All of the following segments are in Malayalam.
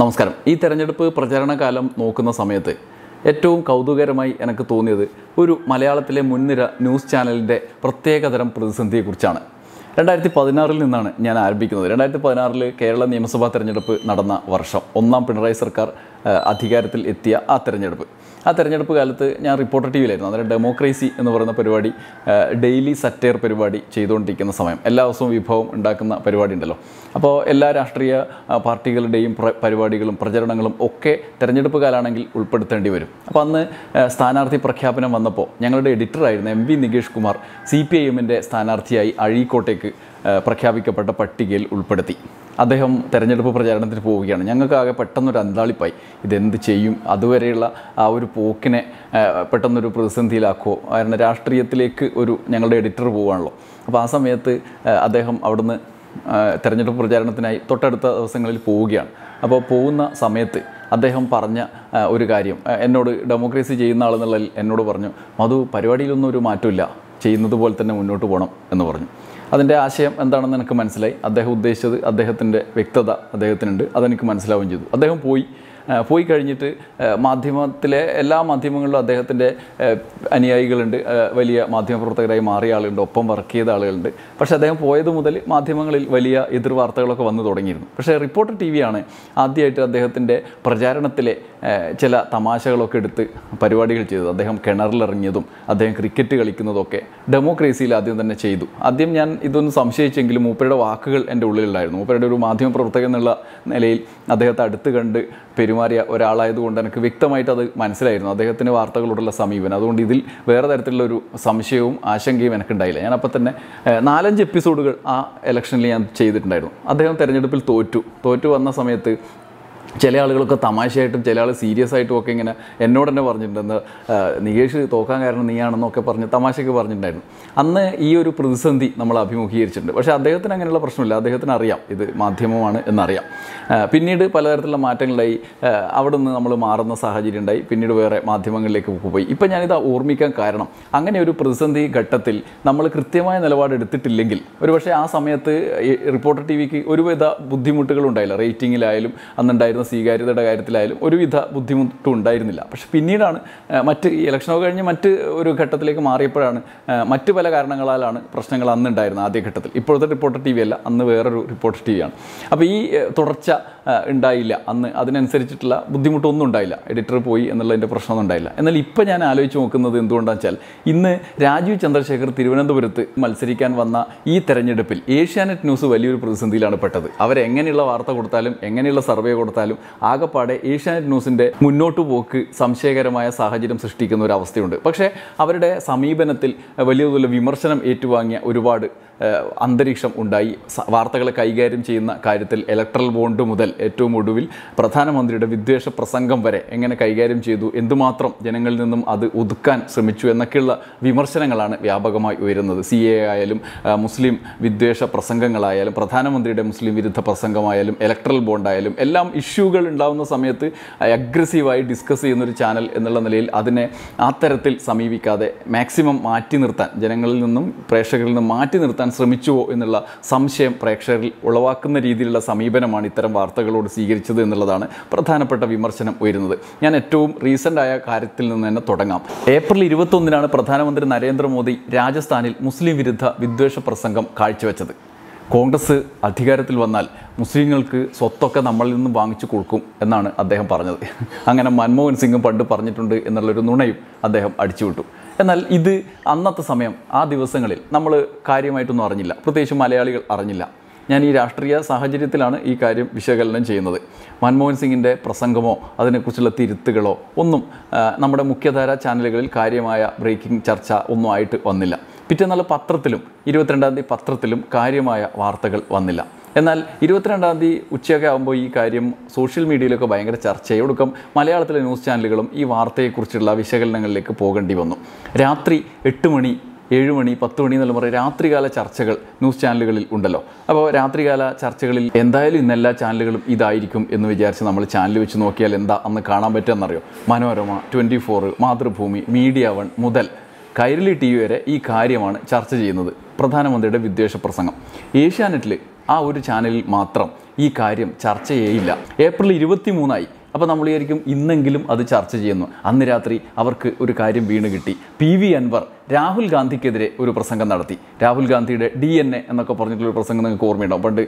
നമസ്കാരം ഈ തെരഞ്ഞെടുപ്പ് പ്രചരണകാലം കാലം നോക്കുന്ന സമയത്ത് ഏറ്റവും കൗതുകകരമായി എനിക്ക് തോന്നിയത് ഒരു മലയാളത്തിലെ മുൻനിര ന്യൂസ് ചാനലിൻ്റെ പ്രത്യേകതരം പ്രതിസന്ധിയെക്കുറിച്ചാണ് രണ്ടായിരത്തി പതിനാറിൽ നിന്നാണ് ഞാൻ ആരംഭിക്കുന്നത് രണ്ടായിരത്തി പതിനാറിൽ കേരള നിയമസഭാ തെരഞ്ഞെടുപ്പ് നടന്ന വർഷം ഒന്നാം പിണറായി സർക്കാർ അധികാരത്തിൽ എത്തിയ ആ തെരഞ്ഞെടുപ്പ് ആ തെരഞ്ഞെടുപ്പ് കാലത്ത് ഞാൻ റിപ്പോർട്ടർ ടി വിയിലായിരുന്നു അന്നേരം ഡെമോക്രസി എന്ന് പറയുന്ന പരിപാടി ഡെയിലി സറ്റയർ പരിപാടി ചെയ്തുകൊണ്ടിരിക്കുന്ന സമയം എല്ലാ ദിവസവും വിഭവം ഉണ്ടാക്കുന്ന പരിപാടി ഉണ്ടല്ലോ അപ്പോൾ എല്ലാ രാഷ്ട്രീയ പാർട്ടികളുടെയും പരിപാടികളും പ്രചരണങ്ങളും ഒക്കെ തെരഞ്ഞെടുപ്പ് കാലാണെങ്കിൽ ഉൾപ്പെടുത്തേണ്ടി വരും അപ്പോൾ അന്ന് സ്ഥാനാർത്ഥി പ്രഖ്യാപനം വന്നപ്പോൾ ഞങ്ങളുടെ എഡിറ്ററായിരുന്ന M V Nikesh Kumar C P I എമ്മിൻ്റെ സ്ഥാനാർത്ഥിയായി അഴീക്കോട്ടേക്ക് പ്രഖ്യാപിക്കപ്പെട്ട പട്ടികയിൽ ഉൾപ്പെടുത്തി അദ്ദേഹം തെരഞ്ഞെടുപ്പ് പ്രചാരണത്തിന് പോവുകയാണ് ഞങ്ങൾക്കാകെ പെട്ടെന്നൊരു അന്താളിപ്പായി ഇതെന്ത് ചെയ്യും അതുവരെയുള്ള ആ ഒരു പോക്കിനെ പെട്ടെന്നൊരു പ്രതിസന്ധിയിലാക്കുമോ കാരണം രാഷ്ട്രീയത്തിലേക്ക് ഒരു ഞങ്ങളുടെ എഡിറ്റർ പോവുകയാണല്ലോ അപ്പോൾ ആ സമയത്ത് അദ്ദേഹം അവിടുന്ന് തെരഞ്ഞെടുപ്പ് പ്രചാരണത്തിനായി തൊട്ടടുത്ത ദിവസങ്ങളിൽ പോവുകയാണ് അപ്പോൾ പോകുന്ന സമയത്ത് അദ്ദേഹം പറഞ്ഞ ഒരു കാര്യം എന്നോട് ഡെമോക്രസി ചെയ്യുന്ന ആളെന്നുള്ളതിൽ എന്നോട് പറഞ്ഞു മധു പരിപാടിയിലൊന്നും ഒരു മാറ്റമില്ല ചെയ്യുന്നത് പോലെ തന്നെ മുന്നോട്ട് പോകണം എന്ന് പറഞ്ഞു അതിൻ്റെ ആശയം എന്താണെന്ന് എനിക്ക് മനസ്സിലായി അദ്ദേഹം ഉദ്ദേശിച്ചത് അദ്ദേഹത്തിൻ്റെ വ്യക്തത അദ്ദേഹത്തിനുണ്ട് അതെനിക്ക് മനസ്സിലാവുകയും ചെയ്തു അദ്ദേഹം പോയി പോയി കഴിഞ്ഞിട്ട് മാധ്യമത്തിലെ എല്ലാ മാധ്യമങ്ങളിലും അദ്ദേഹത്തിൻ്റെ അനുയായികളുണ്ട് വലിയ മാധ്യമപ്രവർത്തകരായി മാറിയ ആളുകളുണ്ട് ഒപ്പം വർക്ക് ചെയ്ത ആളുകളുണ്ട് പക്ഷേ അദ്ദേഹം പോയത് മുതൽ മാധ്യമങ്ങളിൽ വലിയ എതിർവാർത്തകളൊക്കെ വന്നു തുടങ്ങിയിരുന്നു പക്ഷേ റിപ്പോർട്ടർ ടി വിയാണ് ആദ്യമായിട്ട് അദ്ദേഹത്തിൻ്റെ പ്രചാരണത്തിലെ ചില തമാശകളൊക്കെ എടുത്ത് പരിപാടികൾ ചെയ്തത് അദ്ദേഹം കിണറിലിറങ്ങിയതും അദ്ദേഹം ക്രിക്കറ്റ് കളിക്കുന്നതൊക്കെ ഡെമോക്രസിയിൽ ആദ്യം തന്നെ ചെയ്തു ആദ്യം ഞാൻ ഇതൊന്ന് സംശയിച്ചെങ്കിലും മൂപ്പരുടെ വാക്കുകൾ എൻ്റെ ഉള്ളിലുണ്ടായിരുന്നു മൂപ്പരുടെ ഒരു മാധ്യമപ്രവർത്തകൻ എന്നുള്ള നിലയിൽ അദ്ദേഹത്തെ അടുത്ത് കണ്ട് പെരുമാ പെരുമാറിയ ഒരാളായതുകൊണ്ട് എനിക്ക് വ്യക്തമായിട്ട് അത് മനസ്സിലായിരുന്നു അദ്ദേഹത്തിൻ്റെ വാർത്തകളോടുള്ള സമീപനം അതുകൊണ്ട് ഇതിൽ വേറെ തരത്തിലുള്ള ഒരു സംശയവും ആശങ്കയും എനിക്കുണ്ടായില്ല ഞാൻ അപ്പം തന്നെ നാലഞ്ച് എപ്പിസോഡുകൾ ആ ഇലക്ഷനിൽ ഞാൻ ചെയ്തിട്ടുണ്ടായിരുന്നു അദ്ദേഹം തിരഞ്ഞെടുപ്പിൽ തോറ്റു തോറ്റു വന്ന സമയത്ത് ചില ആളുകളൊക്കെ തമാശയായിട്ടും ചില ആൾ സീരിയസ് ആയിട്ടും ഒക്കെ ഇങ്ങനെ എന്നോട് തന്നെ പറഞ്ഞിട്ടുണ്ടെന്ന് നികേഷ് തോക്കാൻ കാരണം നീയാണെന്നൊക്കെ പറഞ്ഞ് തമാശയ്ക്ക് പറഞ്ഞിട്ടുണ്ടായിരുന്നു അന്ന് ഈ ഒരു പ്രതിസന്ധി നമ്മൾ അഭിമുഖീകരിച്ചിട്ടുണ്ട് പക്ഷേ അദ്ദേഹത്തിന് അങ്ങനെയുള്ള പ്രശ്നമില്ല അദ്ദേഹത്തിന് അറിയാം ഇത് മാധ്യമമാണ് എന്നറിയാം പിന്നീട് പലതരത്തിലുള്ള മാറ്റങ്ങളായി അവിടെ നിന്ന് നമ്മൾ മാറുന്ന സാഹചര്യം ഉണ്ടായി പിന്നീട് വേറെ മാധ്യമങ്ങളിലേക്ക് പോയി ഇപ്പം ഞാനിത് ഓർമ്മിക്കാൻ കാരണം അങ്ങനെ ഒരു പ്രതിസന്ധി ഘട്ടത്തിൽ നമ്മൾ കൃത്യമായ നിലപാടെടുത്തിട്ടില്ലെങ്കിൽ ഒരുപക്ഷേ ആ സമയത്ത് റിപ്പോർട്ടർ ടി വിക്ക് ഒരുവിധ ഉണ്ടായില്ല റേറ്റിങ്ങിലായാലും അന്നുണ്ടായിരുന്നു ഉണ്ടായിരുന്ന സ്വീകാര്യതയുടെ കാര്യത്തിലായാലും ഒരുവിധ ബുദ്ധിമുട്ടും ഉണ്ടായിരുന്നില്ല പക്ഷെ പിന്നീടാണ് മറ്റ് ഈ ഇലക്ഷനൊക്കെ കഴിഞ്ഞ് മറ്റ് ഒരു ഘട്ടത്തിലേക്ക് മാറിയപ്പോഴാണ് മറ്റ് പല കാരണങ്ങളാലാണ് പ്രശ്നങ്ങൾ അന്ന് ഉണ്ടായിരുന്നത് ആദ്യഘട്ടത്തിൽ ഇപ്പോഴത്തെ റിപ്പോർട്ടർ ടി വി അല്ല അന്ന് വേറൊരു റിപ്പോർട്ടർ ടി വിയാണ് അപ്പോൾ ഈ തുടർച്ച ഉണ്ടായില്ല അന്ന് അതിനനുസരിച്ചിട്ടുള്ള ബുദ്ധിമുട്ടൊന്നും ഉണ്ടായില്ല എഡിറ്റർ പോയി എന്നുള്ളതിൻ്റെ പ്രശ്നമൊന്നും ഉണ്ടായില്ല എന്നാൽ ഇപ്പോൾ ഞാൻ ആലോചിച്ച് നോക്കുന്നത് എന്തുകൊണ്ടാണെന്ന് വെച്ചാൽ ഇന്ന് രാജീവ് ചന്ദ്രശേഖർ തിരുവനന്തപുരത്ത് മത്സരിക്കാൻ വന്ന ഈ തെരഞ്ഞെടുപ്പിൽ ഏഷ്യാനെറ്റ് ന്യൂസ് വലിയൊരു പ്രതിസന്ധിയിലാണ് പെട്ടത് അവരെങ്ങനെയുള്ള വാർത്ത കൊടുത്താലും എങ്ങനെയുള്ള സർവേ കൊടുത്താലും എന്നാലും ആകെപ്പാടെ ഏഷ്യാനെറ്റ് ന്യൂസിൻ്റെ മുന്നോട്ട് പോക്ക് സംശയകരമായ സാഹചര്യം സൃഷ്ടിക്കുന്ന ഒരു അവസ്ഥയുണ്ട് പക്ഷേ അവരുടെ സമീപനത്തിൽ വലിയ തോതിലുള്ള വിമർശനം ഏറ്റുവാങ്ങിയ ഒരുപാട് അന്തരീക്ഷം ഉണ്ടായി വാർത്തകളെ കൈകാര്യം ചെയ്യുന്ന കാര്യത്തിൽ ഇലക്ട്രൽ ബോണ്ട് മുതൽ ഏറ്റവും ഒടുവിൽ പ്രധാനമന്ത്രിയുടെ വിദ്വേഷ പ്രസംഗം വരെ എങ്ങനെ കൈകാര്യം ചെയ്തു എന്തുമാത്രം ജനങ്ങളിൽ നിന്നും അത് ഒതുക്കാൻ ശ്രമിച്ചു എന്നൊക്കെയുള്ള വിമർശനങ്ങളാണ് വ്യാപകമായി ഉയരുന്നത് സി എ ആയാലും മുസ്ലിം വിദ്വേഷ പ്രസംഗങ്ങളായാലും പ്രധാനമന്ത്രിയുടെ മുസ്ലിം വിരുദ്ധ പ്രസംഗമായാലും ഇലക്ട്രൽ ബോണ്ടായാലും എല്ലാം ഇഷ്യൂ ഇഷ്യൂകൾ ഉണ്ടാകുന്ന സമയത്ത് അഗ്രസീവായി ഡിസ്കസ് ചെയ്യുന്ന ഒരു ചാനൽ എന്നുള്ള നിലയിൽ അതിനെ ആ തരത്തിൽ സമീപിക്കാതെ മാക്സിമം മാറ്റി നിർത്താൻ ജനങ്ങളിൽ നിന്നും പ്രേക്ഷകരിൽ നിന്നും മാറ്റി നിർത്താൻ ശ്രമിച്ചുവോ എന്നുള്ള സംശയം പ്രേക്ഷകരിൽ ഉളവാക്കുന്ന രീതിയിലുള്ള സമീപനമാണ് ഇത്തരം വാർത്തകളോട് സ്വീകരിച്ചത് എന്നുള്ളതാണ് പ്രധാനപ്പെട്ട വിമർശനം ഉയരുന്നത് ഞാൻ ഏറ്റവും റീസെൻ്റ് ആയ കാര്യത്തിൽ നിന്ന് തന്നെ തുടങ്ങാം ഏപ്രിൽ ഇരുപത്തൊന്നിനാണ് പ്രധാനമന്ത്രി നരേന്ദ്രമോദി രാജസ്ഥാനിൽ മുസ്ലിം വിരുദ്ധ വിദ്വേഷ പ്രസംഗം കാഴ്ചവെച്ചത് കോൺഗ്രസ് അധികാരത്തിൽ വന്നാൽ മുസ്ലിങ്ങൾക്ക് സ്വത്തൊക്കെ നമ്മളിൽ നിന്ന് വാങ്ങിച്ചു കൊടുക്കും എന്നാണ് അദ്ദേഹം പറഞ്ഞത് അങ്ങനെ മൻമോഹൻ സിംഗും പണ്ട് പറഞ്ഞിട്ടുണ്ട് എന്നുള്ളൊരു നുണയും അദ്ദേഹം അടിച്ചുവിട്ടു എന്നാൽ ഇത് അന്നത്തെ സമയം ആ ദിവസങ്ങളിൽ നമ്മൾ കാര്യമായിട്ടൊന്നും അറിഞ്ഞില്ല പ്രത്യേകിച്ച് മലയാളികൾ അറിഞ്ഞില്ല ഞാൻ ഈ രാഷ്ട്രീയ സാഹചര്യത്തിലാണ് ഈ കാര്യം വിശകലനം ചെയ്യുന്നത് മൻമോഹൻ സിംഗിൻ്റെ പ്രസംഗമോ അതിനെക്കുറിച്ചുള്ള തിരുത്തുകളോ ഒന്നും നമ്മുടെ മുഖ്യധാര ചാനലുകളിൽ കാര്യമായ ബ്രേക്കിംഗ് ചർച്ച ഒന്നും ആയിട്ട് വന്നില്ല പിറ്റന്നാൾ പത്രത്തിലും ഇരുപത്തിരണ്ടാം തീയതി പത്രത്തിലും കാര്യമായ വാർത്തകൾ വന്നില്ല എന്നാൽ ഇരുപത്തിരണ്ടാം തീയതി ഉച്ചയൊക്കെ ആകുമ്പോൾ ഈ കാര്യം സോഷ്യൽ മീഡിയയിലൊക്കെ ഭയങ്കര ചർച്ചയൊടുക്കം മലയാളത്തിലെ ന്യൂസ് ചാനലുകളും ഈ വാർത്തയെക്കുറിച്ചുള്ള വിശകലനങ്ങളിലേക്ക് പോകേണ്ടി വന്നു രാത്രി എട്ട് മണി ഏഴ് മണി പത്ത് മണി എന്നുള്ള പറയും രാത്രികാല ചർച്ചകൾ ന്യൂസ് ചാനലുകളിൽ ഉണ്ടല്ലോ അപ്പോൾ രാത്രികാല ചർച്ചകളിൽ എന്തായാലും ഇന്ന് എല്ലാ ചാനലുകളും ഇതായിരിക്കും എന്ന് വിചാരിച്ച് നമ്മൾ ചാനൽ വെച്ച് നോക്കിയാൽ എന്താ അന്ന് കാണാൻ പറ്റുമെന്നറിയോ Manorama twenty four Mathrubhumi media one മുതൽ കൈരളി ടി വി വരെ ഈ കാര്യമാണ് ചർച്ച ചെയ്യുന്നത് പ്രധാനമന്ത്രിയുടെ വിദ്വേഷ പ്രസംഗം ഏഷ്യാനെറ്റിൽ ആ ഒരു ചാനലിൽ മാത്രം ഈ കാര്യം ചർച്ച ചെയ്യില്ല ഏപ്രിൽ ഇരുപത്തി മൂന്നായി അപ്പോൾ നമ്മൾ വിചാരിക്കും ഇന്നെങ്കിലും അത് ചർച്ച ചെയ്യുന്നു അന്ന് രാത്രി അവർക്ക് ഒരു കാര്യം വീണ് കിട്ടി പി വി അൻവർ രാഹുൽ ഗാന്ധിക്കെതിരെ ഒരു പ്രസംഗം നടത്തി രാഹുൽ ഗാന്ധിയുടെ ഡി എൻ എ എന്നൊക്കെ പറഞ്ഞിട്ടുള്ള പ്രസംഗം നിങ്ങൾക്ക് ഓർമ്മയുണ്ടാവും പണ്ട്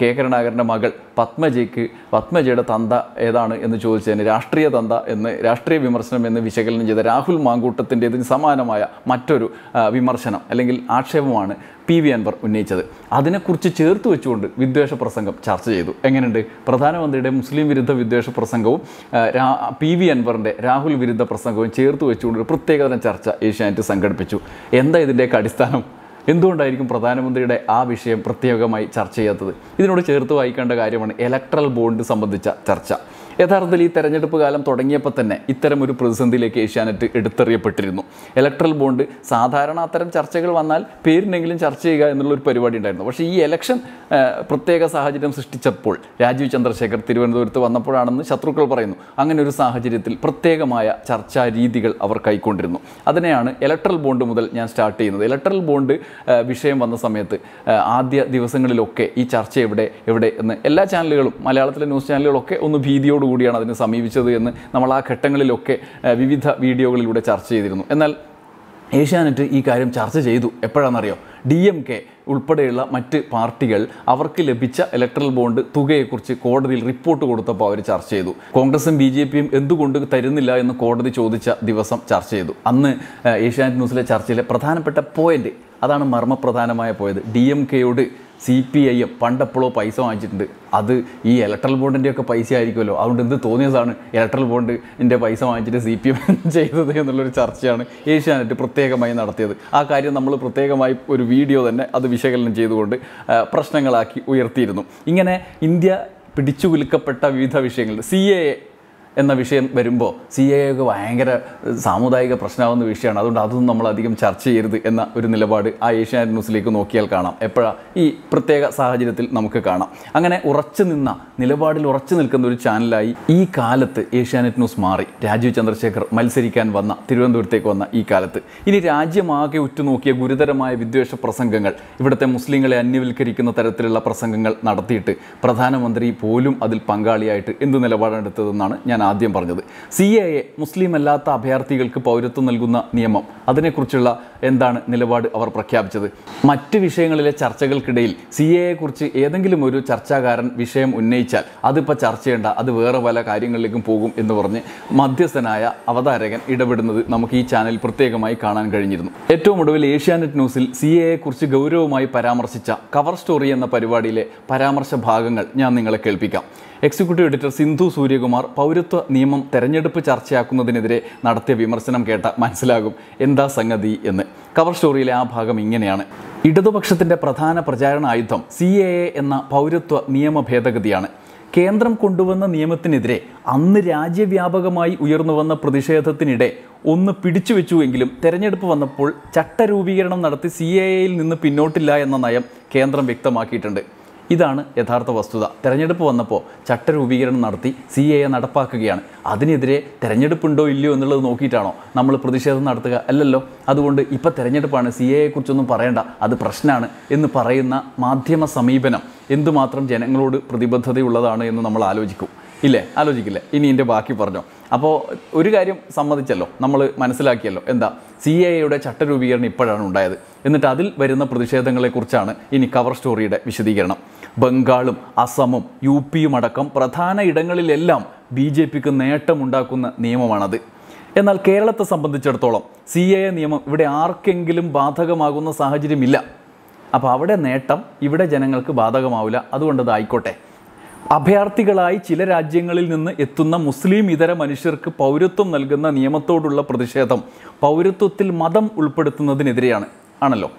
കെ കരുണാകരൻ്റെ മകൾ പത്മജയ്ക്ക് പത്മജയുടെ തന്ത ഏതാണ് എന്ന് ചോദിച്ചതിന് രാഷ്ട്രീയ തന്ത എന്ന് രാഷ്ട്രീയ വിമർശനം എന്ന് വിശകലനം ചെയ്ത രാഹുൽ ഇതിന് സമാനമായ മറ്റൊരു വിമർശനം അല്ലെങ്കിൽ ആക്ഷേപമാണ് പി വി അൻവർ ഉന്നയിച്ചത് അതിനെക്കുറിച്ച് ചേർത്ത് വെച്ചുകൊണ്ട് വിദ്വേഷ പ്രസംഗം ചർച്ച ചെയ്തു എങ്ങനെയുണ്ട് പ്രധാനമന്ത്രിയുടെ മുസ്ലിം വിരുദ്ധ വിദ്വേഷ പ്രസംഗവും പി വി അൻവറിൻ്റെ രാഹുൽ വിരുദ്ധ പ്രസംഗവും ചേർത്ത് വെച്ചുകൊണ്ട് ഒരു പ്രത്യേകതരം ചർച്ച ഏഷ്യാനെറ്റ് സംഘടിപ്പിച്ചു സംഘടിപ്പിച്ചു എന്താ ഇതിൻ്റെയൊക്കെ അടിസ്ഥാനം എന്തുകൊണ്ടായിരിക്കും പ്രധാനമന്ത്രിയുടെ ആ വിഷയം പ്രത്യേകമായി ചർച്ച ചെയ്യാത്തത് ഇതിനോട് ചേർത്ത് വായിക്കേണ്ട കാര്യമാണ് ഇലക്ട്രൽ ബോണ്ട് സംബന്ധിച്ച ചർച്ച യഥാർത്ഥത്തിൽ ഈ തെരഞ്ഞെടുപ്പ് കാലം തുടങ്ങിയപ്പോൾ തന്നെ ഇത്തരം ഒരു പ്രതിസന്ധിയിലേക്ക് ഏഷ്യാനെറ്റ് എടുത്തെറിയപ്പെട്ടിരുന്നു ഇലക്ട്രൽ ബോണ്ട് സാധാരണ അത്തരം ചർച്ചകൾ വന്നാൽ പേരിനെങ്കിലും ചർച്ച ചെയ്യുക എന്നുള്ള ഒരു പരിപാടി ഉണ്ടായിരുന്നു പക്ഷേ ഈ ഇലക്ഷൻ പ്രത്യേക സാഹചര്യം സൃഷ്ടിച്ചപ്പോൾ രാജീവ് ചന്ദ്രശേഖർ തിരുവനന്തപുരത്ത് വന്നപ്പോഴാണെന്ന് ശത്രുക്കൾ പറയുന്നു അങ്ങനെ ഒരു സാഹചര്യത്തിൽ പ്രത്യേകമായ ചർച്ചാ രീതികൾ അവർ കൈക്കൊണ്ടിരുന്നു അതിനെയാണ് ഇലക്ട്രൽ ബോണ്ട് മുതൽ ഞാൻ സ്റ്റാർട്ട് ചെയ്യുന്നത് ഇലക്ട്രൽ ബോണ്ട് വിഷയം വന്ന സമയത്ത് ആദ്യ ദിവസങ്ങളിലൊക്കെ ഈ ചർച്ച എവിടെ എവിടെ എന്ന് എല്ലാ ചാനലുകളും മലയാളത്തിലെ ന്യൂസ് ചാനലുകളൊക്കെ ഒന്ന് ഭീതിയോട് കൂടിയാണ് അതിനെ സമീപിച്ചത് എന്ന് നമ്മൾ ആ ഘട്ടങ്ങളിലൊക്കെ വിവിധ വീഡിയോകളിലൂടെ ചർച്ച ചെയ്തിരുന്നു എന്നാൽ ഏഷ്യാനെറ്റ് ഈ കാര്യം ചർച്ച ചെയ്തു എപ്പോഴാണെന്നറിയോ ഡി എം കെ ഉൾപ്പെടെയുള്ള മറ്റ് പാർട്ടികൾ അവർക്ക് ലഭിച്ച ഇലക്ട്രൽ ബോണ്ട് തുകയെക്കുറിച്ച് കോടതിയിൽ റിപ്പോർട്ട് കൊടുത്തപ്പോൾ അവർ ചർച്ച ചെയ്തു കോൺഗ്രസും ബി ജെ പിയും എന്തുകൊണ്ട് തരുന്നില്ല എന്ന് കോടതി ചോദിച്ച ദിവസം ചർച്ച ചെയ്തു അന്ന് ഏഷ്യാനെറ്റ് ന്യൂസിലെ ചർച്ചയിലെ പ്രധാനപ്പെട്ട പോയിന്റ് അതാണ് മർമ്മപ്രധാനമായ പോയത് ഡി എം കെയോട് സി പി ഐ പണ്ടെപ്പോഴോ പൈസ വാങ്ങിച്ചിട്ടുണ്ട് അത് ഈ ഇലക്ട്രൽ ബോണ്ടിൻ്റെയൊക്കെ പൈസ ആയിരിക്കുമല്ലോ അതുകൊണ്ട് എന്ത് തോന്നിയതാണ് ഇലക്ട്രൽ ബോണ്ടിൻ്റെ പൈസ വാങ്ങിച്ചിട്ട് സി പി എം ചെയ്തത് എന്നുള്ളൊരു ചർച്ചയാണ് ഏഷ്യാനെറ്റ് പ്രത്യേകമായി നടത്തിയത് ആ കാര്യം നമ്മൾ പ്രത്യേകമായി ഒരു വീഡിയോ തന്നെ അത് വിശകലനം ചെയ്തുകൊണ്ട് പ്രശ്നങ്ങളാക്കി ഉയർത്തിയിരുന്നു ഇങ്ങനെ ഇന്ത്യ പിടിച്ചു കുലുക്കപ്പെട്ട വിവിധ വിഷയങ്ങൾ സി എ എന്ന വിഷയം വരുമ്പോൾ സി എ ഒക്കെ ഭയങ്കര സാമുദായിക പ്രശ്നമാകുന്ന വിഷയമാണ് അതുകൊണ്ട് അതൊന്നും നമ്മൾ അധികം ചർച്ച ചെയ്യരുത് എന്ന ഒരു നിലപാട് ആ ഏഷ്യാനെറ്റ് ന്യൂസിലേക്ക് നോക്കിയാൽ കാണാം എപ്പോഴാണ് ഈ പ്രത്യേക സാഹചര്യത്തിൽ നമുക്ക് കാണാം അങ്ങനെ ഉറച്ചു നിന്ന നിലപാടിൽ ഉറച്ചു നിൽക്കുന്ന ഒരു ചാനലായി ഈ കാലത്ത് ഏഷ്യാനെറ്റ് ന്യൂസ് മാറി രാജീവ് ചന്ദ്രശേഖർ മത്സരിക്കാൻ വന്ന തിരുവനന്തപുരത്തേക്ക് വന്ന ഈ കാലത്ത് ഇനി രാജ്യമാകെ ഉറ്റുനോക്കിയ ഗുരുതരമായ വിദ്വേഷ പ്രസംഗങ്ങൾ ഇവിടുത്തെ മുസ്ലിങ്ങളെ അന്യവൽക്കരിക്കുന്ന തരത്തിലുള്ള പ്രസംഗങ്ങൾ നടത്തിയിട്ട് പ്രധാനമന്ത്രി പോലും അതിൽ പങ്കാളിയായിട്ട് എന്ത് നിലപാടാണ് എടുത്തതെന്നാണ് ഞാൻ ആദ്യം പറഞ്ഞത് സി എ എ മുസ്ലിം അല്ലാത്ത അഭയാർത്ഥികൾക്ക് പൗരത്വം നൽകുന്ന നിയമം അതിനെക്കുറിച്ചുള്ള എന്താണ് നിലപാട് അവർ പ്രഖ്യാപിച്ചത് മറ്റ് വിഷയങ്ങളിലെ ചർച്ചകൾക്കിടയിൽ സി എ കുറിച്ച് ഏതെങ്കിലും ഒരു ചർച്ചാകാരൻ വിഷയം ഉന്നയിച്ചാൽ അതിപ്പോൾ ചർച്ച ചെയ്യേണ്ട അത് വേറെ പല കാര്യങ്ങളിലേക്കും പോകും എന്ന് പറഞ്ഞ് മധ്യസ്ഥനായ അവതാരകൻ ഇടപെടുന്നത് നമുക്ക് ഈ ചാനൽ പ്രത്യേകമായി കാണാൻ കഴിഞ്ഞിരുന്നു ഏറ്റവും ഒടുവിൽ ഏഷ്യാനെറ്റ് ന്യൂസിൽ സി എ കുറിച്ച് ഗൗരവമായി പരാമർശിച്ച കവർ സ്റ്റോറി എന്ന പരിപാടിയിലെ പരാമർശ ഭാഗങ്ങൾ ഞാൻ നിങ്ങളെ കേൾപ്പിക്കാം എക്സിക്യൂട്ടീവ് എഡിറ്റർ സിന്ധു സൂര്യകുമാർ പൗരത്വ പൗരത്വ നിയമം തെരഞ്ഞെടുപ്പ് ചർച്ചയാക്കുന്നതിനെതിരെ നടത്തിയ വിമർശനം കേട്ട മനസ്സിലാകും എന്താ സംഗതി എന്ന് കവർ സ്റ്റോറിയിലെ ആ ഭാഗം ഇങ്ങനെയാണ് ഇടതുപക്ഷത്തിൻ്റെ പ്രധാന പ്രചാരണ ആയുധം സി എ എ എന്ന പൗരത്വ നിയമ ഭേദഗതിയാണ് കേന്ദ്രം കൊണ്ടുവന്ന നിയമത്തിനെതിരെ അന്ന് രാജ്യവ്യാപകമായി ഉയർന്നു വന്ന പ്രതിഷേധത്തിനിടെ ഒന്ന് പിടിച്ചു വെച്ചുവെങ്കിലും തെരഞ്ഞെടുപ്പ് വന്നപ്പോൾ ചട്ടരൂപീകരണം നടത്തി സി എ നിന്ന് പിന്നോട്ടില്ല എന്ന നയം കേന്ദ്രം വ്യക്തമാക്കിയിട്ടുണ്ട് ഇതാണ് യഥാർത്ഥ വസ്തുത തെരഞ്ഞെടുപ്പ് വന്നപ്പോൾ ചട്ടരൂപീകരണം നടത്തി സി എ നടപ്പാക്കുകയാണ് അതിനെതിരെ തെരഞ്ഞെടുപ്പുണ്ടോ ഇല്ലയോ എന്നുള്ളത് നോക്കിയിട്ടാണോ നമ്മൾ പ്രതിഷേധം നടത്തുക അല്ലല്ലോ അതുകൊണ്ട് ഇപ്പോൾ തെരഞ്ഞെടുപ്പാണ് സി എയെക്കുറിച്ചൊന്നും പറയേണ്ട അത് പ്രശ്നമാണ് എന്ന് പറയുന്ന മാധ്യമ സമീപനം എന്തുമാത്രം ജനങ്ങളോട് പ്രതിബദ്ധതയുള്ളതാണ് എന്ന് നമ്മൾ ആലോചിക്കും ഇല്ലേ ആലോചിക്കില്ലേ ഇനി എൻ്റെ ബാക്കി പറഞ്ഞോ അപ്പോൾ ഒരു കാര്യം സമ്മതിച്ചല്ലോ നമ്മൾ മനസ്സിലാക്കിയല്ലോ എന്താ സി എ എയുടെ ചട്ടരൂപീകരണം ഇപ്പോഴാണ് ഉണ്ടായത് എന്നിട്ട് അതിൽ വരുന്ന പ്രതിഷേധങ്ങളെക്കുറിച്ചാണ് ഇനി കവർ സ്റ്റോറിയുടെ വിശദീകരണം ബംഗാളും അസമും യു പിയും അടക്കം പ്രധാന ഇടങ്ങളിലെല്ലാം ബി ജെ പിക്ക് നേട്ടമുണ്ടാക്കുന്ന നിയമമാണത് എന്നാൽ കേരളത്തെ സംബന്ധിച്ചിടത്തോളം സി എ നിയമം ഇവിടെ ആർക്കെങ്കിലും ബാധകമാകുന്ന സാഹചര്യമില്ല അപ്പോൾ അവിടെ നേട്ടം ഇവിടെ ജനങ്ങൾക്ക് ബാധകമാവില്ല അതുകൊണ്ടത് ആയിക്കോട്ടെ അഭയാർത്ഥികളായി ചില രാജ്യങ്ങളിൽ നിന്ന് എത്തുന്ന മുസ്ലിം ഇതര മനുഷ്യർക്ക് പൗരത്വം നൽകുന്ന നിയമത്തോടുള്ള പ്രതിഷേധം പൗരത്വത്തിൽ മതം ഉൾപ്പെടുത്തുന്നതിനെതിരെയാണ് ആണല്ലോ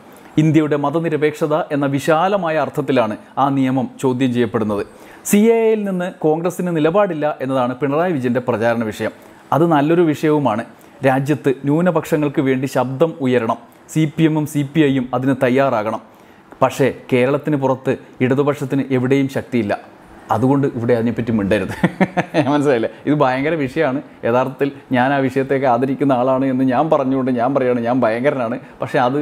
ഇന്ത്യയുടെ മതനിരപേക്ഷത എന്ന വിശാലമായ അർത്ഥത്തിലാണ് ആ നിയമം ചോദ്യം ചെയ്യപ്പെടുന്നത് സി എ എയിൽ നിന്ന് കോൺഗ്രസിന് നിലപാടില്ല എന്നതാണ് പിണറായി വിജയൻ്റെ പ്രചാരണ വിഷയം അത് നല്ലൊരു വിഷയവുമാണ് രാജ്യത്ത് ന്യൂനപക്ഷങ്ങൾക്ക് വേണ്ടി ശബ്ദം ഉയരണം സി പി എമ്മും സി പി ഐയും അതിന് തയ്യാറാകണം പക്ഷേ കേരളത്തിന് പുറത്ത് ഇടതുപക്ഷത്തിന് എവിടെയും ശക്തിയില്ല അതുകൊണ്ട് ഇവിടെ അതിനെപ്പറ്റി മിണ്ടരുത് മനസ്സിലായില്ലേ ഇത് ഭയങ്കര വിഷയമാണ് യഥാർത്ഥത്തിൽ ഞാൻ ആ വിഷയത്തേക്ക് ആദരിക്കുന്ന ആളാണ് എന്ന് ഞാൻ പറഞ്ഞുകൊണ്ട് ഞാൻ പറയുകയാണ് ഞാൻ ഭയങ്കരനാണ് പക്ഷേ അത്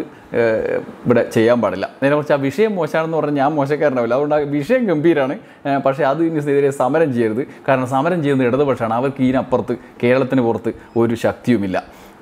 ഇവിടെ ചെയ്യാൻ പാടില്ല നേരെ കുറച്ച് ആ വിഷയം മോശമാണെന്ന് പറഞ്ഞാൽ ഞാൻ മോശക്കാരനാവില്ല അതുകൊണ്ട് ആ വിഷയം ഗംഭീരമാണ് പക്ഷേ അത് ഇതിനെതിരെ സമരം ചെയ്യരുത് കാരണം സമരം ചെയ്യുന്നത് ഇടതുപക്ഷമാണ് അവർക്ക് ഇതിനപ്പുറത്ത് കേരളത്തിന് പുറത്ത് ഒരു ശക്തിയുമില്ല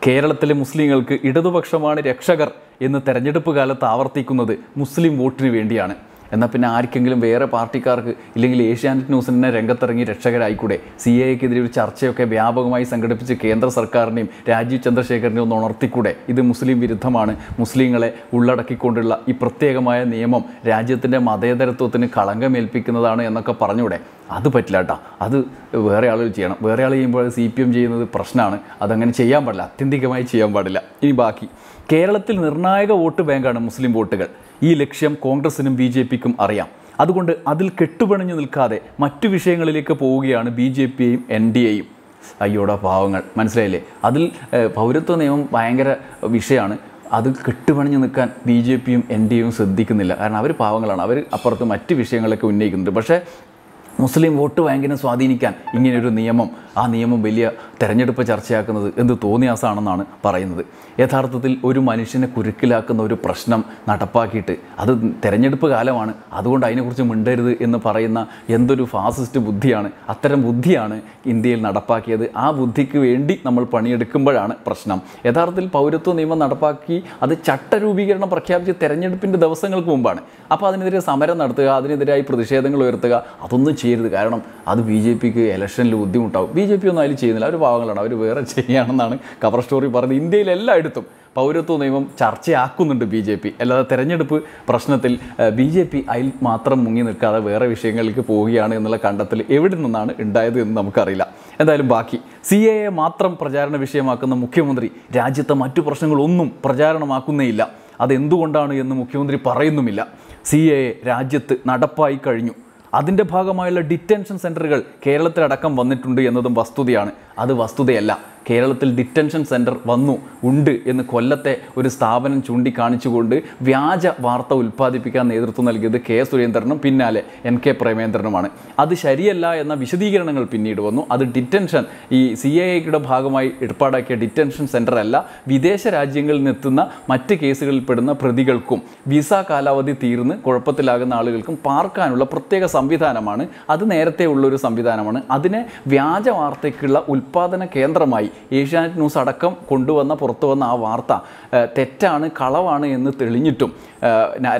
കേരളത്തിലെ മുസ്ലിങ്ങൾക്ക് ഇടതുപക്ഷമാണ് രക്ഷകർ എന്ന് തെരഞ്ഞെടുപ്പ് കാലത്ത് ആവർത്തിക്കുന്നത് മുസ്ലിം വോട്ടിന് വേണ്ടിയാണ് എന്നാൽ പിന്നെ ആർക്കെങ്കിലും വേറെ പാർട്ടിക്കാർക്ക് ഇല്ലെങ്കിൽ ഏഷ്യാനെറ്റ് ന്യൂസ് രംഗത്തിറങ്ങി രക്ഷകരായിക്കൂടെ സി എക്കെതിരെ ഒരു ചർച്ചയൊക്കെ വ്യാപകമായി സംഘടിപ്പിച്ച് കേന്ദ്ര സർക്കാരിനെയും രാജീവ് ചന്ദ്രശേഖരനെയും ഒന്ന് ഉണർത്തിക്കൂടെ ഇത് മുസ്ലിം വിരുദ്ധമാണ് മുസ്ലിങ്ങളെ ഉള്ളടക്കിക്കൊണ്ടുള്ള ഈ പ്രത്യേകമായ നിയമം രാജ്യത്തിൻ്റെ മതേതരത്വത്തിന് കളങ്കമേൽപ്പിക്കുന്നതാണ് എന്നൊക്കെ പറഞ്ഞൂടെ അത് പറ്റില്ല കേട്ടോ അത് വേറെ ആളുകൾ ചെയ്യണം വേറെ ആൾ ചെയ്യുമ്പോൾ സി പി എം ചെയ്യുന്നത് പ്രശ്നമാണ് അതങ്ങനെ ചെയ്യാൻ പാടില്ല അത്യന്തികമായി ചെയ്യാൻ പാടില്ല ഇനി ബാക്കി കേരളത്തിൽ നിർണായക വോട്ട് ബാങ്കാണ് മുസ്ലിം വോട്ടുകൾ ഈ ലക്ഷ്യം കോൺഗ്രസിനും ബി ജെ പിക്കും അറിയാം അതുകൊണ്ട് അതിൽ കെട്ടുപണിഞ്ഞു നിൽക്കാതെ മറ്റു വിഷയങ്ങളിലേക്ക് പോവുകയാണ് ബി ജെ പിയും എൻ ഡി എയും അയ്യോടെ പാവങ്ങൾ മനസ്സിലായില്ലേ അതിൽ പൗരത്വ നിയമം ഭയങ്കര വിഷയമാണ് അത് കെട്ടുപണിഞ്ഞു നിൽക്കാൻ ബി ജെ പിയും എൻ ഡി എയും ശ്രദ്ധിക്കുന്നില്ല കാരണം അവർ പാവങ്ങളാണ് അവർ അപ്പുറത്ത് മറ്റ് വിഷയങ്ങളൊക്കെ ഉന്നയിക്കുന്നുണ്ട് പക്ഷേ മുസ്ലിം വോട്ട് ബാങ്കിനെ സ്വാധീനിക്കാൻ ഇങ്ങനെയൊരു നിയമം ആ നിയമം വലിയ തെരഞ്ഞെടുപ്പ് ചർച്ചയാക്കുന്നത് എന്ത് തോന്നിയാസാണെന്നാണ് പറയുന്നത് യഥാർത്ഥത്തിൽ ഒരു മനുഷ്യനെ കുരുക്കിലാക്കുന്ന ഒരു പ്രശ്നം നടപ്പാക്കിയിട്ട് അത് തെരഞ്ഞെടുപ്പ് കാലമാണ് അതുകൊണ്ട് അതിനെക്കുറിച്ച് മിണ്ടരുത് എന്ന് പറയുന്ന എന്തൊരു ഫാസിസ്റ്റ് ബുദ്ധിയാണ് അത്തരം ബുദ്ധിയാണ് ഇന്ത്യയിൽ നടപ്പാക്കിയത് ആ ബുദ്ധിക്ക് വേണ്ടി നമ്മൾ പണിയെടുക്കുമ്പോഴാണ് പ്രശ്നം യഥാർത്ഥത്തിൽ പൗരത്വ നിയമം നടപ്പാക്കി അത് ചട്ടരൂപീകരണം പ്രഖ്യാപിച്ച് തെരഞ്ഞെടുപ്പിൻ്റെ ദിവസങ്ങൾക്ക് മുമ്പാണ് അപ്പോൾ അതിനെതിരെ സമരം നടത്തുക അതിനെതിരായി പ്രതിഷേധങ്ങൾ ഉയർത്തുക അതൊന്നും ചെയ്യരുത് കാരണം അത് ബി ജെ പിക്ക് ഇലക്ഷനിൽ ബുദ്ധിമുട്ടാവും ബി ജെ പി ഒന്നും അതിൽ ചെയ്യുന്നില്ല അവർ ഭാഗങ്ങളാണ് അവർ വേറെ ചെയ്യുകയാണെന്നാണ് കവർ സ്റ്റോറി പറഞ്ഞത് ഇന്ത്യയിൽ എല്ലായിടത്തും പൗരത്വ നിയമം ചർച്ചയാക്കുന്നുണ്ട് ബി ജെ പി അല്ലാതെ തെരഞ്ഞെടുപ്പ് പ്രശ്നത്തിൽ ബി ജെ പി അതിൽ മാത്രം മുങ്ങി നിൽക്കാതെ വേറെ വിഷയങ്ങളിലേക്ക് പോവുകയാണ് എന്നുള്ള കണ്ടെത്തൽ എവിടെ നിന്നാണ് ഉണ്ടായത് എന്ന് നമുക്കറിയില്ല എന്തായാലും ബാക്കി സി എ എ മാത്രം പ്രചാരണ വിഷയമാക്കുന്ന മുഖ്യമന്ത്രി രാജ്യത്തെ മറ്റു പ്രശ്നങ്ങളൊന്നും പ്രചാരണമാക്കുന്നേയില്ല അതെന്തുകൊണ്ടാണ് എന്ന് മുഖ്യമന്ത്രി പറയുന്നുമില്ല സി എ രാജ്യത്ത് നടപ്പായി കഴിഞ്ഞു അതിൻ്റെ ഭാഗമായുള്ള ഡിറ്റൻഷൻ സെൻറ്ററുകൾ കേരളത്തിലടക്കം വന്നിട്ടുണ്ട് എന്നതും വസ്തുതയാണ് അത് വസ്തുതയല്ല കേരളത്തിൽ ഡിറ്റൻഷൻ സെൻറ്റർ വന്നു ഉണ്ട് എന്ന് കൊല്ലത്തെ ഒരു സ്ഥാപനം ചൂണ്ടിക്കാണിച്ചുകൊണ്ട് വ്യാജ വാർത്ത ഉൽപ്പാദിപ്പിക്കാൻ നേതൃത്വം നൽകിയത് കെ സുരേന്ദ്രനും പിന്നാലെ എൻ കെ പ്രേമേന്ദ്രനുമാണ് അത് ശരിയല്ല എന്ന വിശദീകരണങ്ങൾ പിന്നീട് വന്നു അത് ഡിറ്റൻഷൻ ഈ സി എ ഐയുടെ ഭാഗമായി ഏർപ്പാടാക്കിയ ഡിറ്റൻഷൻ സെൻറ്റർ അല്ല വിദേശ രാജ്യങ്ങളിൽ നിന്നെത്തുന്ന മറ്റ് കേസുകളിൽ പെടുന്ന പ്രതികൾക്കും വിസ കാലാവധി തീർന്ന് കുഴപ്പത്തിലാകുന്ന ആളുകൾക്കും പാർക്കാനുള്ള പ്രത്യേക സംവിധാനമാണ് അത് നേരത്തെ ഉള്ളൊരു സംവിധാനമാണ് അതിനെ വ്യാജ വാർത്തയ്ക്കുള്ള ഉൽപ്പാദന കേന്ദ്രമായി ഏഷ്യാനെറ്റ് ന്യൂസ് അടക്കം കൊണ്ടുവന്ന പുറത്തു വന്ന ആ വാർത്ത തെറ്റാണ് കളവാണ് എന്ന് തെളിഞ്ഞിട്ടും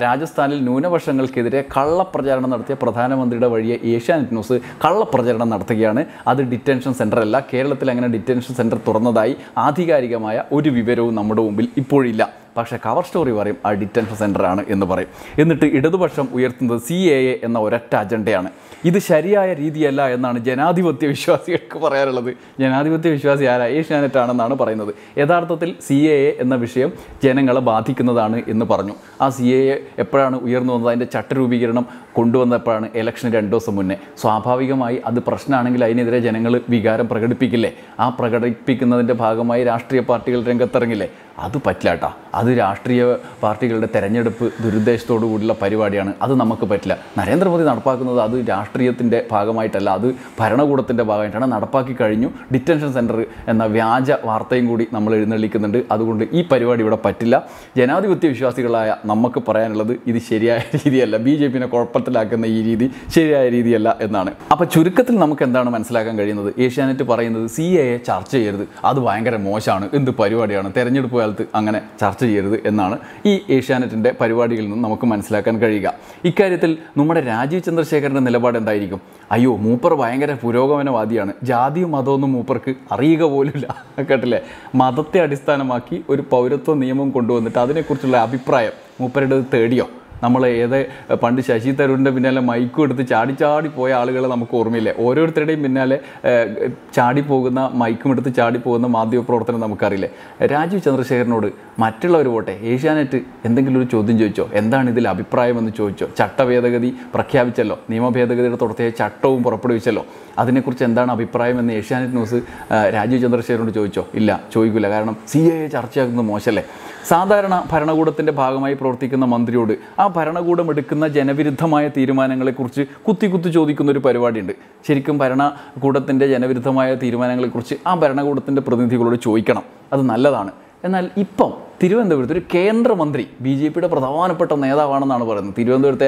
രാജസ്ഥാനിൽ ന്യൂനപക്ഷങ്ങൾക്കെതിരെ കള്ളപ്രചാരണം നടത്തിയ പ്രധാനമന്ത്രിയുടെ വഴിയെ ഏഷ്യാനെറ്റ് ന്യൂസ് കള്ളപ്രചരണം നടത്തുകയാണ് അത് ഡിറ്റൻഷൻ സെൻ്റർ അല്ല കേരളത്തിൽ അങ്ങനെ ഡിറ്റൻഷൻ സെൻ്റർ തുറന്നതായി ആധികാരികമായ ഒരു വിവരവും നമ്മുടെ മുമ്പിൽ ഇപ്പോഴില്ല പക്ഷേ കവർ സ്റ്റോറി പറയും ആ ഡിറ്റൻഷൻ സെൻ്ററാണ് എന്ന് പറയും എന്നിട്ട് ഇടതുപക്ഷം ഉയർത്തുന്നത് സി എ എ എന്ന ഒരൊറ്റ അജണ്ടയാണ് ഇത് ശരിയായ രീതിയല്ല എന്നാണ് ജനാധിപത്യ വിശ്വാസികൾക്ക് പറയാനുള്ളത് ജനാധിപത്യ വിശ്വാസി ആരാ ഏഷ്യാനെറ്റ് ആണെന്നാണ് പറയുന്നത് യഥാർത്ഥത്തിൽ സി എ എ എന്ന വിഷയം ജനങ്ങളെ ബാധിക്കുന്നതാണ് എന്ന് പറഞ്ഞു ആ സി എ എ എപ്പോഴാണ് ഉയർന്നു വന്നത് അതിൻ്റെ ചട്ടരൂപീകരണം കൊണ്ടുവന്നപ്പോഴാണ് ഇലക്ഷൻ രണ്ട് ദിവസം മുന്നേ സ്വാഭാവികമായി അത് പ്രശ്നമാണെങ്കിൽ അതിനെതിരെ ജനങ്ങൾ വികാരം പ്രകടിപ്പിക്കില്ലേ ആ പ്രകടിപ്പിക്കുന്നതിൻ്റെ ഭാഗമായി രാഷ്ട്രീയ പാർട്ടികൾ രംഗത്തിറങ്ങില്ലേ അത് പറ്റില്ല കേട്ടോ അത് രാഷ്ട്രീയ പാർട്ടികളുടെ തെരഞ്ഞെടുപ്പ് ദുരുദ്ദേശത്തോടു കൂടിയുള്ള പരിപാടിയാണ് അത് നമുക്ക് പറ്റില്ല നരേന്ദ്രമോദി നടപ്പാക്കുന്നത് അത് രാഷ്ട്രീയത്തിൻ്റെ ഭാഗമായിട്ടല്ല അത് ഭരണകൂടത്തിൻ്റെ ഭാഗമായിട്ടാണ് നടപ്പാക്കി കഴിഞ്ഞു ഡിറ്റൻഷൻ സെൻറ്റർ എന്ന വ്യാജ വാർത്തയും കൂടി നമ്മൾ എഴുന്നള്ളിക്കുന്നുണ്ട് അതുകൊണ്ട് ഈ പരിപാടി ഇവിടെ പറ്റില്ല ജനാധിപത്യ വിശ്വാസികളായ നമുക്ക് പറയാനുള്ളത് ഇത് ശരിയായ രീതിയല്ല ബി ജെ പിന്നെ കുഴപ്പത്തിൽ മനസ്സിലാക്കുന്ന ഈ രീതി ശരിയായ രീതിയല്ല എന്നാണ് അപ്പോൾ ചുരുക്കത്തിൽ നമുക്ക് എന്താണ് മനസ്സിലാക്കാൻ കഴിയുന്നത് ഏഷ്യാനെറ്റ് പറയുന്നത് സി എയെ ചർച്ച ചെയ്യരുത് അത് ഭയങ്കര മോശമാണ് എന്ത് പരിപാടിയാണ് തെരഞ്ഞെടുപ്പ് കാലത്ത് അങ്ങനെ ചർച്ച ചെയ്യരുത് എന്നാണ് ഈ ഏഷ്യാനെറ്റിന്റെ പരിപാടിയിൽ നിന്ന് നമുക്ക് മനസ്സിലാക്കാൻ കഴിയുക ഇക്കാര്യത്തിൽ നമ്മുടെ രാജീവ് ചന്ദ്രശേഖരന്റെ നിലപാട് എന്തായിരിക്കും അയ്യോ മൂപ്പർ ഭയങ്കര പുരോഗമനവാദിയാണ് ജാതിയും മതമൊന്നും മൂപ്പർക്ക് അറിയുക പോലുമില്ല കേട്ടില്ലേ മതത്തെ അടിസ്ഥാനമാക്കി ഒരു പൗരത്വ നിയമം കൊണ്ടുവന്നിട്ട് അതിനെക്കുറിച്ചുള്ള അഭിപ്രായം മൂപ്പരുടെ തേടിയോ നമ്മൾ ഏത് പണ്ട് ശശി തരൂരിൻ്റെ പിന്നാലെ മൈക്കും എടുത്ത് ചാടി ചാടി പോയ ആളുകളെ നമുക്ക് ഓർമ്മയില്ലേ ഓരോരുത്തരുടെയും പിന്നാലെ ചാടി പോകുന്ന മൈക്കും എടുത്ത് ചാടി പോകുന്ന മാധ്യമപ്രവർത്തനം നമുക്കറിയില്ല രാജീവ് ചന്ദ്രശേഖരനോട് മറ്റുള്ളവർ പോട്ടെ ഏഷ്യാനെറ്റ് എന്തെങ്കിലും ഒരു ചോദ്യം ചോദിച്ചോ എന്താണ് ഇതിൽ അഭിപ്രായമെന്ന് ചോദിച്ചോ ചട്ടഭേദഗതി പ്രഖ്യാപിച്ചല്ലോ നിയമഭേദഗതിയുടെ തുടർച്ചയായ ചട്ടവും പുറപ്പെടുവിച്ചല്ലോ അതിനെക്കുറിച്ച് എന്താണ് അഭിപ്രായമെന്ന് ഏഷ്യാനെറ്റ് ന്യൂസ് രാജീവ് ചന്ദ്രശേഖരനോട് ചോദിച്ചോ ഇല്ല ചോദിക്കില്ല കാരണം സി എ ചർച്ചയാക്കുന്നത് മോശമല്ലേ സാധാരണ ഭരണകൂടത്തിൻ്റെ ഭാഗമായി പ്രവർത്തിക്കുന്ന മന്ത്രിയോട് ആ ഭരണകൂടം എടുക്കുന്ന ജനവിരുദ്ധമായ തീരുമാനങ്ങളെക്കുറിച്ച് കുത്തി കുത്തി ചോദിക്കുന്ന ഒരു പരിപാടിയുണ്ട് ശരിക്കും ഭരണകൂടത്തിൻ്റെ ജനവിരുദ്ധമായ തീരുമാനങ്ങളെക്കുറിച്ച് ആ ഭരണകൂടത്തിൻ്റെ പ്രതിനിധികളോട് ചോദിക്കണം അത് നല്ലതാണ് എന്നാൽ ഇപ്പം തിരുവനന്തപുരത്ത് ഒരു കേന്ദ്രമന്ത്രി ബി ജെ പിയുടെ പ്രധാനപ്പെട്ട നേതാവാണെന്നാണ് പറയുന്നത് തിരുവനന്തപുരത്തെ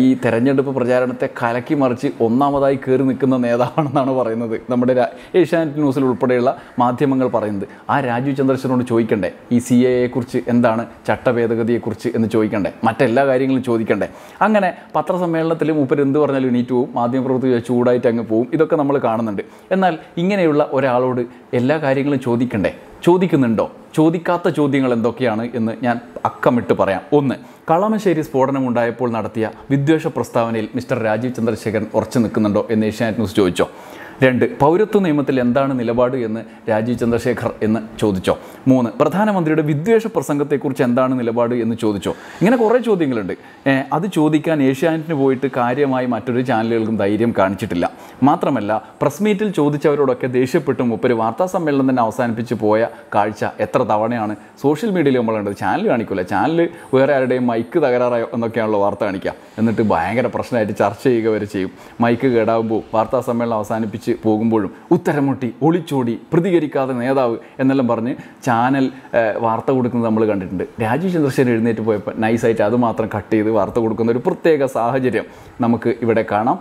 ഈ തെരഞ്ഞെടുപ്പ് പ്രചാരണത്തെ കലക്കി മറിച്ച് ഒന്നാമതായി കയറി നിൽക്കുന്ന നേതാവാണെന്നാണ് പറയുന്നത് നമ്മുടെ ഏഷ്യാനെറ്റ് ന്യൂസിൽ ഉൾപ്പെടെയുള്ള മാധ്യമങ്ങൾ പറയുന്നത് ആ രാജു ചന്ദ്രശേഖരനോട് ചോദിക്കണ്ടേ ഈ സി എ കുറിച്ച് എന്താണ് ചട്ടഭേദഗതിയെക്കുറിച്ച് എന്ന് ചോദിക്കണ്ടേ മറ്റെല്ലാ കാര്യങ്ങളും ചോദിക്കണ്ടേ അങ്ങനെ പത്രസമ്മേളനത്തിൽ മൂപ്പർ എന്ത് പറഞ്ഞാലും എണീറ്റ് പോവും മാധ്യമപ്രവർത്തകർ ചൂടായിട്ട് അങ്ങ് പോവും ഇതൊക്കെ നമ്മൾ കാണുന്നുണ്ട് എന്നാൽ ഇങ്ങനെയുള്ള ഒരാളോട് എല്ലാ കാര്യങ്ങളും ചോദിക്കണ്ടേ ചോദിക്കുന്നുണ്ടോ ചോദിക്കാത്ത ചോദ്യങ്ങൾ എന്തൊക്കെയാണ് എന്ന് ഞാൻ അക്കമിട്ട് പറയാം ഒന്ന് കളമശ്ശേരി ഉണ്ടായപ്പോൾ നടത്തിയ വിദ്വേഷ പ്രസ്താവനയിൽ മിസ്റ്റർ രാജീവ് ചന്ദ്രശേഖരൻ ഉറച്ചു നിൽക്കുന്നുണ്ടോ എന്ന് ഏഷ്യാനെറ്റ് ന്യൂസ് ചോദിച്ചോ രണ്ട് പൗരത്വ നിയമത്തിൽ എന്താണ് നിലപാട് എന്ന് രാജീവ് ചന്ദ്രശേഖർ എന്ന് ചോദിച്ചോ മൂന്ന് പ്രധാനമന്ത്രിയുടെ വിദ്വേഷ പ്രസംഗത്തെക്കുറിച്ച് എന്താണ് നിലപാട് എന്ന് ചോദിച്ചോ ഇങ്ങനെ കുറേ ചോദ്യങ്ങളുണ്ട് അത് ചോദിക്കാൻ ഏഷ്യാനെറ്റിന് പോയിട്ട് കാര്യമായി മറ്റൊരു ചാനലുകൾക്കും ധൈര്യം കാണിച്ചിട്ടില്ല മാത്രമല്ല പ്രസ് മീറ്റിൽ ചോദിച്ചവരോടൊക്കെ ദേഷ്യപ്പെട്ട് മുപ്പര് വാർത്താ സമ്മേളനം തന്നെ അവസാനിപ്പിച്ച് പോയ കാഴ്ച എത്ര തവണയാണ് സോഷ്യൽ മീഡിയയിൽ നമ്മൾ കണ്ടത് ചാനൽ കാണിക്കില്ല ചാനൽ വേറെ ആരുടെയും മൈക്ക് തകരാറായോ എന്നൊക്കെയാണല്ലോ വാർത്ത കാണിക്കുക എന്നിട്ട് ഭയങ്കര പ്രശ്നമായിട്ട് ചർച്ച ചെയ്യുക വരെ ചെയ്യും മൈക്ക് കേടാകുമ്പോൾ വാർത്താ സമ്മേളനം അവസാനിപ്പിച്ച് പോകുമ്പോഴും ഉത്തരമുട്ടി ഒളിച്ചോടി പ്രതികരിക്കാതെ നേതാവ് എന്നെല്ലാം പറഞ്ഞ് ചാനൽ വാർത്ത കൊടുക്കുന്നത് നമ്മൾ കണ്ടിട്ടുണ്ട് രാജീവ് ചന്ദ്രശേഖരൻ എഴുന്നേറ്റ് പോയപ്പോൾ നൈസായിട്ട് അതുമാത്രം കട്ട് ചെയ്ത് വാർത്ത കൊടുക്കുന്ന ഒരു പ്രത്യേക സാഹചര്യം നമുക്ക് ഇവിടെ കാണാം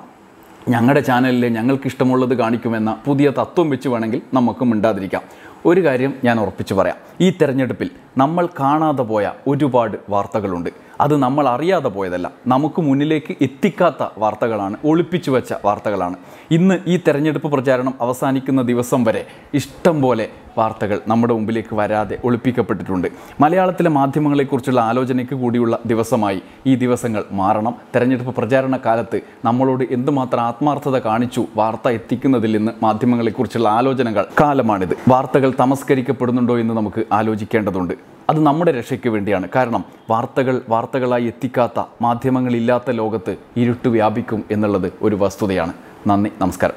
ഞങ്ങളുടെ ചാനലിൽ ഞങ്ങൾക്ക് ഇഷ്ടമുള്ളത് കാണിക്കുമെന്ന പുതിയ തത്വം വെച്ച് വേണമെങ്കിൽ നമുക്കും ഉണ്ടാതിരിക്കാം ഒരു കാര്യം ഞാൻ ഉറപ്പിച്ചു പറയാം ഈ തെരഞ്ഞെടുപ്പിൽ നമ്മൾ കാണാതെ പോയ ഒരുപാട് വാർത്തകളുണ്ട് അത് നമ്മൾ അറിയാതെ പോയതല്ല നമുക്ക് മുന്നിലേക്ക് എത്തിക്കാത്ത വാർത്തകളാണ് ഒളിപ്പിച്ചു വെച്ച വാർത്തകളാണ് ഇന്ന് ഈ തെരഞ്ഞെടുപ്പ് പ്രചാരണം അവസാനിക്കുന്ന ദിവസം വരെ ഇഷ്ടം പോലെ വാർത്തകൾ നമ്മുടെ മുമ്പിലേക്ക് വരാതെ ഒളിപ്പിക്കപ്പെട്ടിട്ടുണ്ട് മലയാളത്തിലെ മാധ്യമങ്ങളെക്കുറിച്ചുള്ള ആലോചനയ്ക്ക് കൂടിയുള്ള ദിവസമായി ഈ ദിവസങ്ങൾ മാറണം തെരഞ്ഞെടുപ്പ് പ്രചാരണ കാലത്ത് നമ്മളോട് എന്തുമാത്രം ആത്മാർത്ഥത കാണിച്ചു വാർത്ത എത്തിക്കുന്നതിൽ നിന്ന് മാധ്യമങ്ങളെക്കുറിച്ചുള്ള ആലോചനകൾ കാലമാണിത് വാർത്തകൾ തമസ്കരിക്കപ്പെടുന്നുണ്ടോ എന്ന് നമുക്ക് ആലോചിക്കേണ്ടതുണ്ട് അത് നമ്മുടെ രക്ഷയ്ക്ക് വേണ്ടിയാണ് കാരണം വാർത്തകൾ വാർത്തകളായി എത്തിക്കാത്ത മാധ്യമങ്ങളില്ലാത്ത ലോകത്ത് ഇരുട്ട് വ്യാപിക്കും എന്നുള്ളത് ഒരു വസ്തുതയാണ് നന്ദി നമസ്കാരം